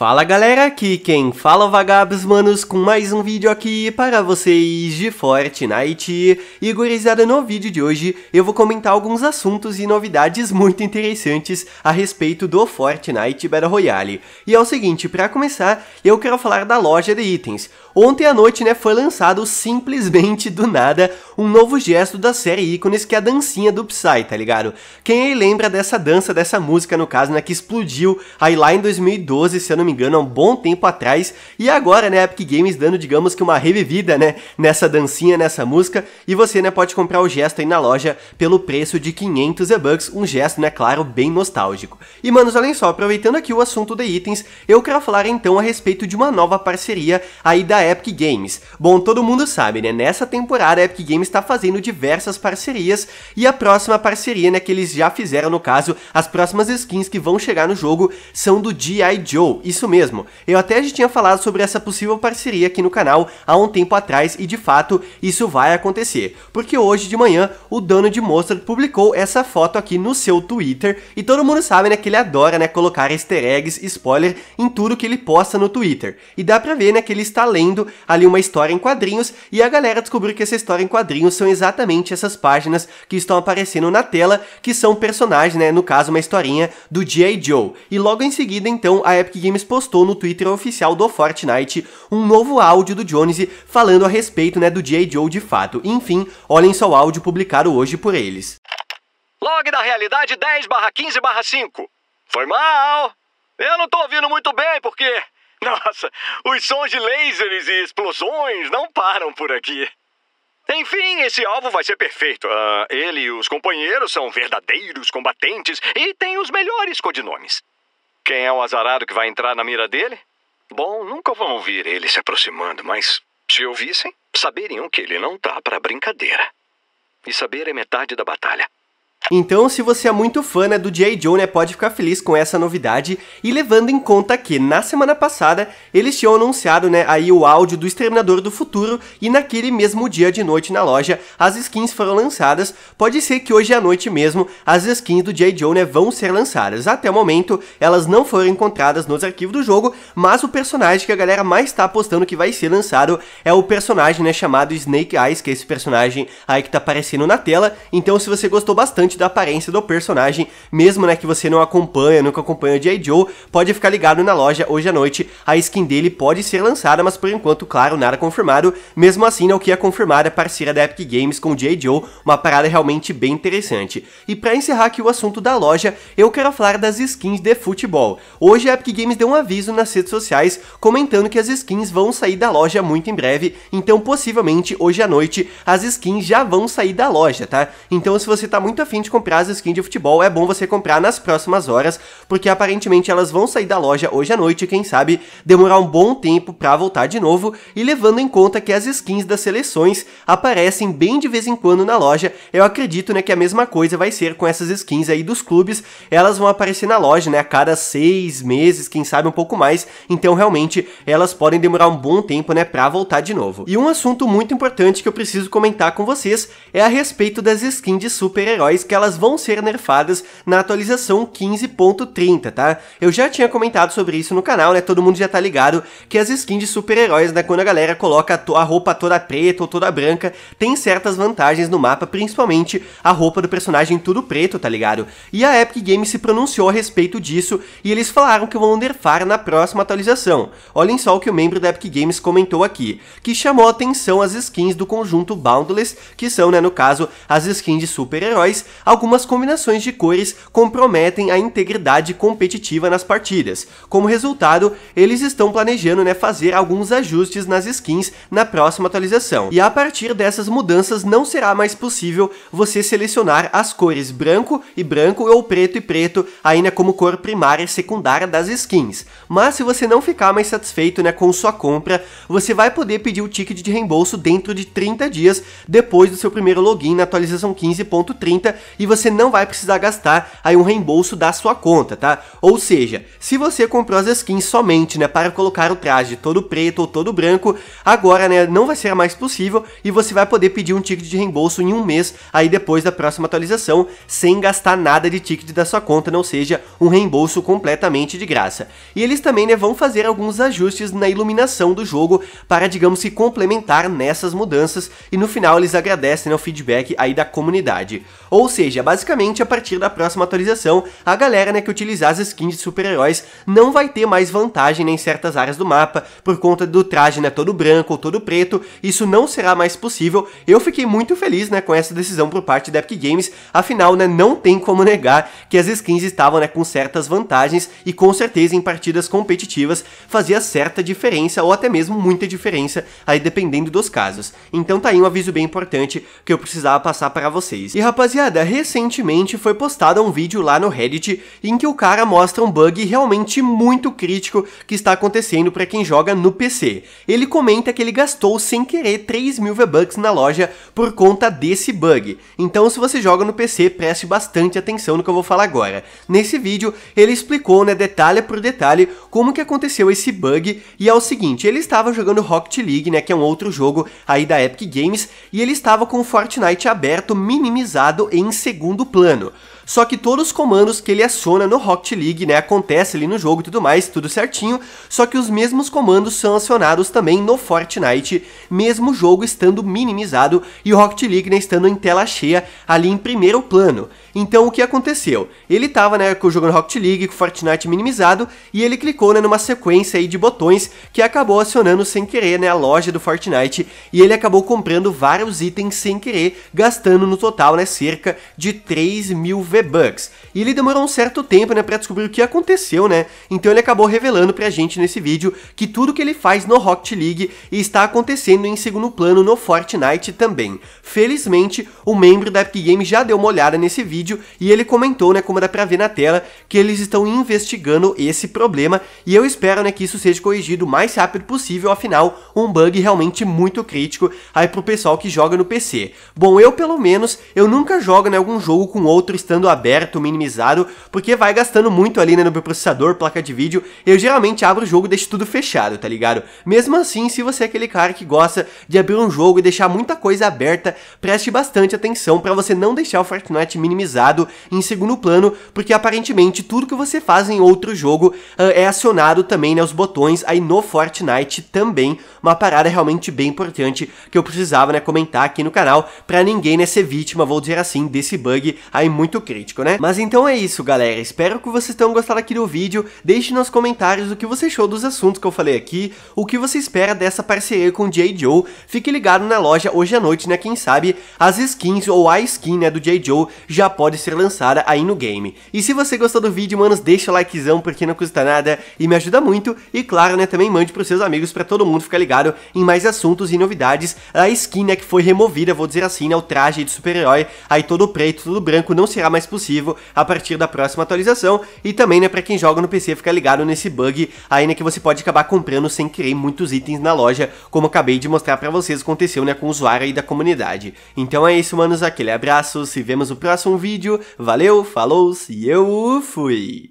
Fala galera, aqui quem fala é vagabos manos com mais um vídeo aqui para vocês de Fortnite E gurizada, no vídeo de hoje eu vou comentar alguns assuntos e novidades muito interessantes a respeito do Fortnite Battle Royale E é o seguinte, para começar eu quero falar da loja de itens Ontem à noite né, foi lançado simplesmente do nada um novo gesto da série ícones que é a dancinha do Psy, tá ligado? Quem aí lembra dessa dança, dessa música, no caso, né, que explodiu aí lá em 2012, se eu não me engano, há um bom tempo atrás, e agora, né, Epic Games dando, digamos que uma revivida, né, nessa dancinha, nessa música, e você, né, pode comprar o gesto aí na loja pelo preço de 500 e-bucks, um gesto, né, claro, bem nostálgico. E, manos, olhem só, aproveitando aqui o assunto de itens, eu quero falar então a respeito de uma nova parceria aí da Epic Games. Bom, todo mundo sabe, né, nessa temporada a Epic Games está fazendo diversas parcerias e a próxima parceria, né, que eles já fizeram no caso, as próximas skins que vão chegar no jogo são do G.I. Joe, isso mesmo. Eu até já tinha falado sobre essa possível parceria aqui no canal há um tempo atrás e de fato isso vai acontecer, porque hoje de manhã o dono de Monstro publicou essa foto aqui no seu Twitter e todo mundo sabe, né, que ele adora, né, colocar easter eggs, spoiler em tudo que ele posta no Twitter. E dá pra ver, né, que ele está lendo ali uma história em quadrinhos e a galera descobriu que essa história em quadrinhos quadrinhos são exatamente essas páginas que estão aparecendo na tela, que são personagens, né, no caso uma historinha do G.I. Joe. E logo em seguida, então, a Epic Games postou no Twitter oficial do Fortnite um novo áudio do Jones falando a respeito, né, do G.I. Joe de fato. Enfim, olhem só o áudio publicado hoje por eles. Log da realidade 10/15/5. Foi mal. Eu não tô ouvindo muito bem porque nossa, os sons de lasers e explosões não param por aqui. Enfim, esse alvo vai ser perfeito. Ah, ele e os companheiros são verdadeiros combatentes e têm os melhores codinomes. Quem é o azarado que vai entrar na mira dele? Bom, nunca vão ouvir ele se aproximando, mas se ouvissem, saberiam que ele não tá para brincadeira. E saber é metade da batalha. Então, se você é muito fã né, do G.I. Joe, né, pode ficar feliz com essa novidade e levando em conta que na semana passada eles tinham anunciado né, aí o áudio do Exterminador do Futuro e naquele mesmo dia de noite na loja as skins foram lançadas. Pode ser que hoje à noite mesmo as skins do G.I. Joe né, vão ser lançadas. Até o momento elas não foram encontradas nos arquivos do jogo, mas o personagem que a galera mais está apostando que vai ser lançado é o personagem né, chamado Snake Eyes, que é esse personagem aí que está aparecendo na tela. Então, se você gostou bastante da aparência do personagem, mesmo né, que você não acompanha, nunca acompanha o J. Joe, pode ficar ligado na loja hoje à noite. A skin dele pode ser lançada, mas por enquanto, claro, nada confirmado. Mesmo assim, né, o que é confirmado a é parceria da Epic Games com o J. Joe, uma parada realmente bem interessante. E para encerrar aqui o assunto da loja, eu quero falar das skins de futebol. Hoje a Epic Games deu um aviso nas redes sociais comentando que as skins vão sair da loja muito em breve, então possivelmente hoje à noite as skins já vão sair da loja, tá? Então se você tá muito afim de de comprar as skins de futebol, é bom você comprar nas próximas horas, porque aparentemente elas vão sair da loja hoje à noite, quem sabe demorar um bom tempo para voltar de novo, e levando em conta que as skins das seleções aparecem bem de vez em quando na loja, eu acredito né, que a mesma coisa vai ser com essas skins aí dos clubes, elas vão aparecer na loja né, a cada seis meses, quem sabe um pouco mais, então realmente elas podem demorar um bom tempo né, para voltar de novo. E um assunto muito importante que eu preciso comentar com vocês é a respeito das skins de super-heróis que elas vão ser nerfadas na atualização 15.30, tá? Eu já tinha comentado sobre isso no canal, né? Todo mundo já tá ligado que as skins de super-heróis, né? Quando a galera coloca a roupa toda preta ou toda branca, tem certas vantagens no mapa, principalmente a roupa do personagem tudo preto, tá ligado? E a Epic Games se pronunciou a respeito disso e eles falaram que vão nerfar na próxima atualização. Olhem só o que o membro da Epic Games comentou aqui, que chamou atenção as skins do conjunto Boundless, que são, né, no caso, as skins de super-heróis, algumas combinações de cores comprometem a integridade competitiva nas partidas. Como resultado, eles estão planejando né, fazer alguns ajustes nas skins na próxima atualização. E a partir dessas mudanças não será mais possível você selecionar as cores branco e branco ou preto e preto ainda como cor primária e secundária das skins. Mas se você não ficar mais satisfeito né, com sua compra, você vai poder pedir o ticket de reembolso dentro de 30 dias depois do seu primeiro login na atualização 15.30 e você não vai precisar gastar aí um reembolso da sua conta, tá? Ou seja, se você comprou as skins somente, né, para colocar o traje todo preto ou todo branco, agora, né, não vai ser mais possível e você vai poder pedir um ticket de reembolso em um mês aí depois da próxima atualização, sem gastar nada de ticket da sua conta, não seja um reembolso completamente de graça. E eles também, né, vão fazer alguns ajustes na iluminação do jogo para, digamos se complementar nessas mudanças e no final eles agradecem né, o feedback aí da comunidade. Ou seja, seja, basicamente a partir da próxima atualização, a galera né, que utilizar as skins de super-heróis não vai ter mais vantagem né, em certas áreas do mapa, por conta do traje né, todo branco ou todo preto, isso não será mais possível. Eu fiquei muito feliz né, com essa decisão por parte da Epic Games, afinal né, não tem como negar que as skins estavam né, com certas vantagens e com certeza em partidas competitivas fazia certa diferença ou até mesmo muita diferença, aí dependendo dos casos. Então tá aí um aviso bem importante que eu precisava passar para vocês. E rapaziada, recentemente foi postado um vídeo lá no Reddit em que o cara mostra um bug realmente muito crítico que está acontecendo para quem joga no PC. Ele comenta que ele gastou sem querer 3 mil V-Bucks na loja por conta desse bug. Então se você joga no PC, preste bastante atenção no que eu vou falar agora. Nesse vídeo, ele explicou, né, detalhe por detalhe, como que aconteceu esse bug, e é o seguinte, ele estava jogando Rocket League, né, que é um outro jogo aí da Epic Games, e ele estava com o Fortnite aberto, minimizado em segundo plano. Só que todos os comandos que ele aciona no Rocket League, né, acontece ali no jogo e tudo mais, tudo certinho, só que os mesmos comandos são acionados também no Fortnite, mesmo o jogo estando minimizado e o Rocket League né, estando em tela cheia ali em primeiro plano. Então o que aconteceu? Ele estava né, jogando Rocket League com Fortnite minimizado e ele clicou né, numa sequência aí de botões que acabou acionando sem querer né, a loja do Fortnite e ele acabou comprando vários itens sem querer, gastando no total né, cerca de 3 mil The Bugs. E ele demorou um certo tempo, né, pra descobrir o que aconteceu, né? Então ele acabou revelando pra gente nesse vídeo que tudo que ele faz no Rocket League está acontecendo em segundo plano no Fortnite também. Felizmente, o um membro da Epic Games já deu uma olhada nesse vídeo e ele comentou, né, como dá pra ver na tela, que eles estão investigando esse problema e eu espero, né, que isso seja corrigido o mais rápido possível, afinal, um bug realmente muito crítico aí pro pessoal que joga no PC. Bom, eu pelo menos, eu nunca jogo, né, algum jogo com outro estando aberto, minimizado, porque vai gastando muito ali né, no meu processador, placa de vídeo. Eu geralmente abro o jogo e deixo tudo fechado, tá ligado? Mesmo assim, se você é aquele cara que gosta de abrir um jogo e deixar muita coisa aberta, preste bastante atenção para você não deixar o Fortnite minimizado em segundo plano, porque aparentemente tudo que você faz em outro jogo uh, é acionado também, né, os botões aí no Fortnite também, uma parada realmente bem importante que eu precisava, né, comentar aqui no canal, para ninguém, né, ser vítima, vou dizer assim, desse bug aí muito crítico, né? Mas então é isso, galera. Espero que vocês tenham gostado aqui do vídeo. Deixe nos comentários o que você achou dos assuntos que eu falei aqui, o que você espera dessa parceria com o J. Joe. Fique ligado na loja hoje à noite, né? Quem sabe as skins ou a skin, né, do J. Joe já pode ser lançada aí no game. E se você gostou do vídeo, manos, deixa o likezão porque não custa nada e me ajuda muito. E claro, né, também mande pros seus amigos para todo mundo ficar ligado em mais assuntos e novidades. A skin, né, que foi removida, vou dizer assim, né, o traje de super-herói, aí todo preto, todo branco, não será mais mais possível a partir da próxima atualização e também né, para quem joga no PC ficar ligado nesse bug aí né, que você pode acabar comprando sem querer muitos itens na loja, como acabei de mostrar para vocês aconteceu né, com o usuário aí da comunidade. Então é isso manos, aquele abraço, se vemos no próximo vídeo, valeu, falou e eu fui!